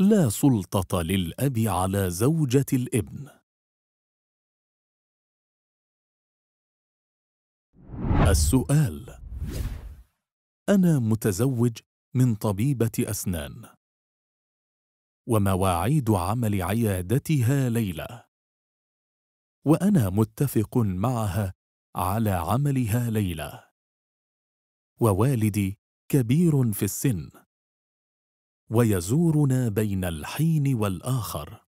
لا سلطة للأب على زوجة الابن السؤال أنا متزوج من طبيبة أسنان ومواعيد عمل عيادتها ليلة وأنا متفق معها على عملها ليلة ووالدي كبير في السن ويزورنا بين الحين والآخر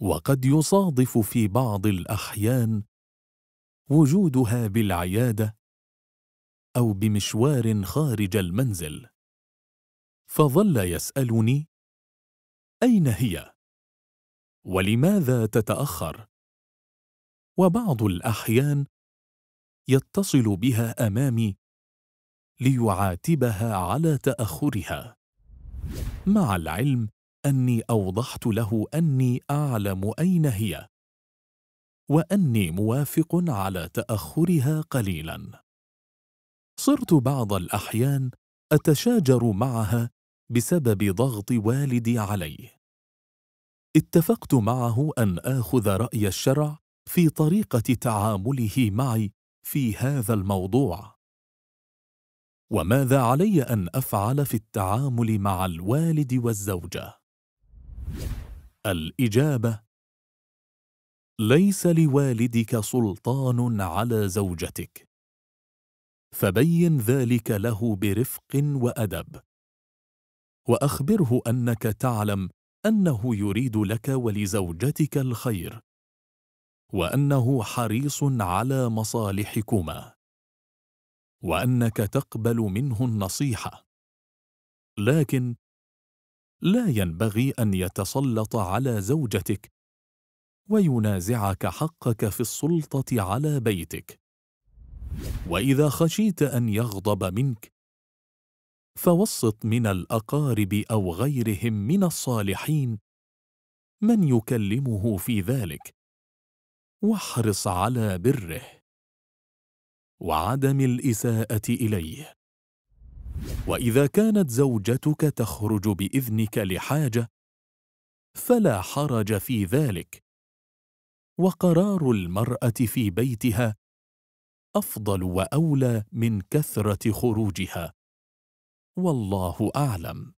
وقد يصادف في بعض الأحيان وجودها بالعيادة أو بمشوار خارج المنزل فظل يسألني أين هي؟ ولماذا تتأخر؟ وبعض الأحيان يتصل بها أمامي ليعاتبها على تأخرها مع العلم اني اوضحت له اني اعلم اين هي واني موافق على تاخرها قليلا صرت بعض الاحيان اتشاجر معها بسبب ضغط والدي علي اتفقت معه ان اخذ راي الشرع في طريقه تعامله معي في هذا الموضوع وماذا علي أن أفعل في التعامل مع الوالد والزوجة؟ الإجابة ليس لوالدك سلطان على زوجتك فبين ذلك له برفق وأدب وأخبره أنك تعلم أنه يريد لك ولزوجتك الخير وأنه حريص على مصالحكما وانك تقبل منه النصيحه لكن لا ينبغي ان يتسلط على زوجتك وينازعك حقك في السلطه على بيتك واذا خشيت ان يغضب منك فوسط من الاقارب او غيرهم من الصالحين من يكلمه في ذلك واحرص على بره وعدم الإساءة إليه وإذا كانت زوجتك تخرج بإذنك لحاجة فلا حرج في ذلك وقرار المرأة في بيتها أفضل وأولى من كثرة خروجها والله أعلم